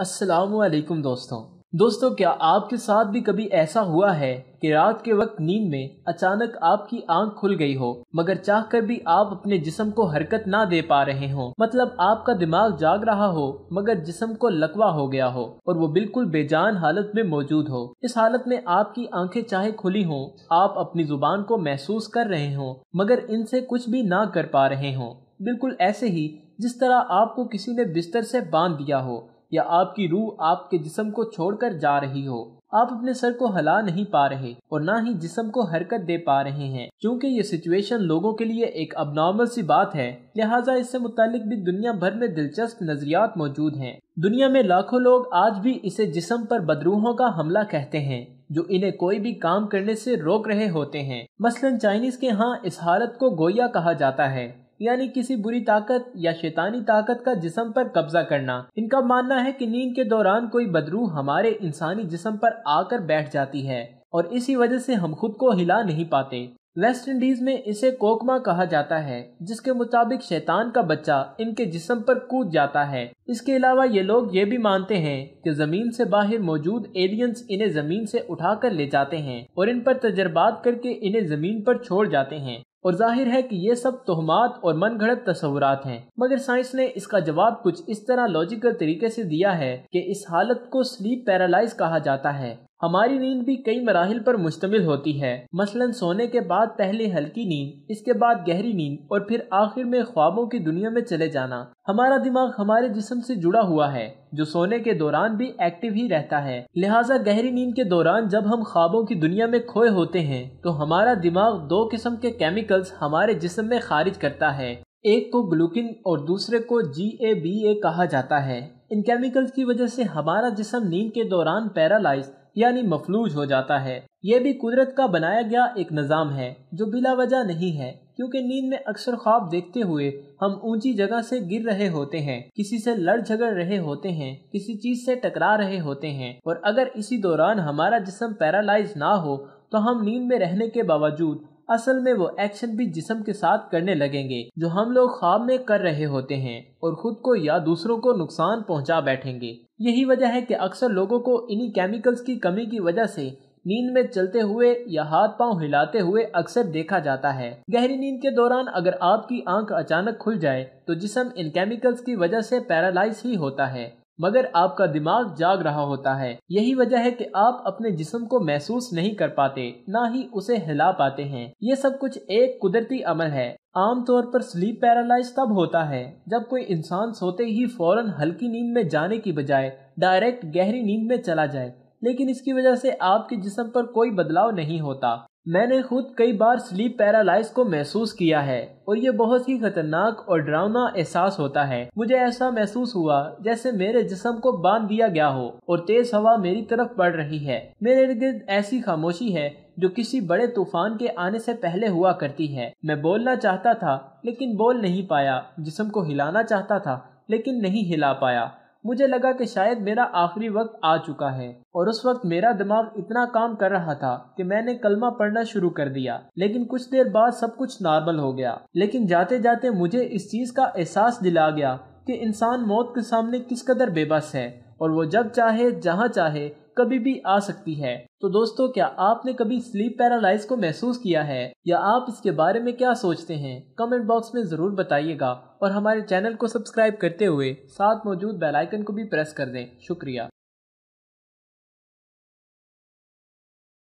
वालेकुम दोस्तों दोस्तों क्या आपके साथ भी कभी ऐसा हुआ है कि रात के वक्त नींद में अचानक आपकी आंख खुल गई हो मगर चाह कर भी आप अपने जिसम को हरकत ना दे पा रहे हो मतलब आपका दिमाग जाग रहा हो मगर जिसम को लकवा हो गया हो और वो बिल्कुल बेजान हालत में मौजूद हो इस हालत में आपकी आंखें चाहे खुली हों आप अपनी जुबान को महसूस कर रहे हो मगर इनसे कुछ भी ना कर पा रहे हो बिल्कुल ऐसे ही जिस तरह आपको किसी ने बिस्तर से बांध दिया हो या आपकी रूह आपके जिसम को छोड़कर जा रही हो आप अपने सर को हिला नहीं पा रहे और ना ही जिसम को हरकत दे पा रहे हैं क्योंकि ये सिचुएशन लोगों के लिए एक अबनॉर्मल सी बात है लिहाजा इससे मुतालिक भी दुनिया भर में दिलचस्प नजरियात मौजूद हैं दुनिया में लाखों लोग आज भी इसे जिसम पर बदरूहों का हमला कहते हैं जो इन्हें कोई भी काम करने से रोक रहे होते हैं मसलन चाइनीज के यहाँ इस हालत को गोया कहा जाता है यानी किसी बुरी ताकत या शैतानी ताकत का जिसम पर कब्जा करना इनका मानना है कि नींद के दौरान कोई बदरू हमारे इंसानी जिसम पर आकर बैठ जाती है और इसी वजह से हम खुद को हिला नहीं पाते वेस्ट इंडीज में इसे कोकमा कहा जाता है जिसके मुताबिक शैतान का बच्चा इनके जिसम पर कूद जाता है इसके अलावा ये लोग ये भी मानते हैं कि जमीन से बाहर मौजूद एलियंस इन्हें जमीन से उठाकर ले जाते हैं और इन पर तजर्बात करके इन्हें जमीन पर छोड़ जाते हैं और जाहिर है कि ये सब तोहमात और मनगढ़ंत तस्वुरात हैं मगर साइंस ने इसका जवाब कुछ इस तरह लॉजिकल तरीके से दिया है कि इस हालत को स्लीप पैरालाइज कहा जाता है हमारी नींद भी कई मराहल पर मुश्तमिल होती है मसलन सोने के बाद पहले हल्की नींद इसके बाद गहरी नींद और फिर आखिर में ख्वाबों की दुनिया में चले जाना हमारा दिमाग हमारे जिसम से जुड़ा हुआ है जो सोने के दौरान भी एक्टिव ही रहता है लिहाजा गहरी नींद के दौरान जब हम ख्वाबों की दुनिया में खोए होते हैं तो हमारा दिमाग दो किस्म के केमिकल्स हमारे जिसम में खारिज करता है एक को ग्लूकिन और दूसरे को जी ए बी ए कहा जाता है इन केमिकल्स की वजह से हमारा जिसम नींद के दौरान पैरालाइज यानी मफलूज हो जाता है ये भी कुदरत का बनाया गया एक निज़ाम है जो बिला वजह नहीं है क्योंकि नींद में अक्सर ख्वाब देखते हुए हम ऊंची जगह से गिर रहे होते हैं किसी से लड़ झगड़ रहे होते हैं किसी चीज से टकरा रहे होते हैं और अगर इसी दौरान हमारा जिसम पैरालाइज ना हो तो हम नींद में रहने के बावजूद असल में वो एक्शन भी जिसम के साथ करने लगेंगे जो हम लोग ख्वाब में कर रहे होते हैं और खुद को या दूसरों को नुकसान पहुंचा बैठेंगे यही वजह है कि अक्सर लोगों को इन्हीं केमिकल्स की कमी की वजह से नींद में चलते हुए या हाथ पांव हिलाते हुए अक्सर देखा जाता है गहरी नींद के दौरान अगर आपकी आंख अचानक खुल जाए तो जिसम इन केमिकल्स की वजह से पैरालाइज ही होता है मगर आपका दिमाग जाग रहा होता है यही वजह है कि आप अपने जिस्म को महसूस नहीं कर पाते ना ही उसे हिला पाते हैं ये सब कुछ एक कुदरती अमल है आमतौर पर स्लीप पैरालाइज तब होता है जब कोई इंसान सोते ही फौरन हल्की नींद में जाने की बजाय डायरेक्ट गहरी नींद में चला जाए लेकिन इसकी वजह से आपके जिसम पर कोई बदलाव नहीं होता मैंने खुद कई बार स्लीप पैरालाइज को महसूस किया है और ये बहुत ही खतरनाक और डरावना एहसास होता है मुझे ऐसा महसूस हुआ जैसे मेरे जिसम को बांध दिया गया हो और तेज हवा मेरी तरफ बढ़ रही है मेरे इर्द गिर्द ऐसी खामोशी है जो किसी बड़े तूफान के आने से पहले हुआ करती है मैं बोलना चाहता था लेकिन बोल नहीं पाया जिसम को हिलाना चाहता था लेकिन नहीं हिला पाया मुझे लगा कि शायद मेरा आखिरी वक्त आ चुका है और उस वक्त मेरा दिमाग इतना काम कर रहा था कि मैंने कलमा पढ़ना शुरू कर दिया लेकिन कुछ देर बाद सब कुछ नॉर्मल हो गया लेकिन जाते जाते मुझे इस चीज का एहसास दिला गया कि इंसान मौत के सामने किस कदर बेबस है और वो जब चाहे जहाँ चाहे कभी भी आ सकती है तो दोस्तों क्या आपने कभी स्लीप पैरालाइज को महसूस किया है या आप इसके बारे में क्या सोचते हैं कमेंट बॉक्स में जरूर बताइएगा और हमारे चैनल को सब्सक्राइब करते हुए साथ मौजूद बेलाइकन को भी प्रेस कर दें शुक्रिया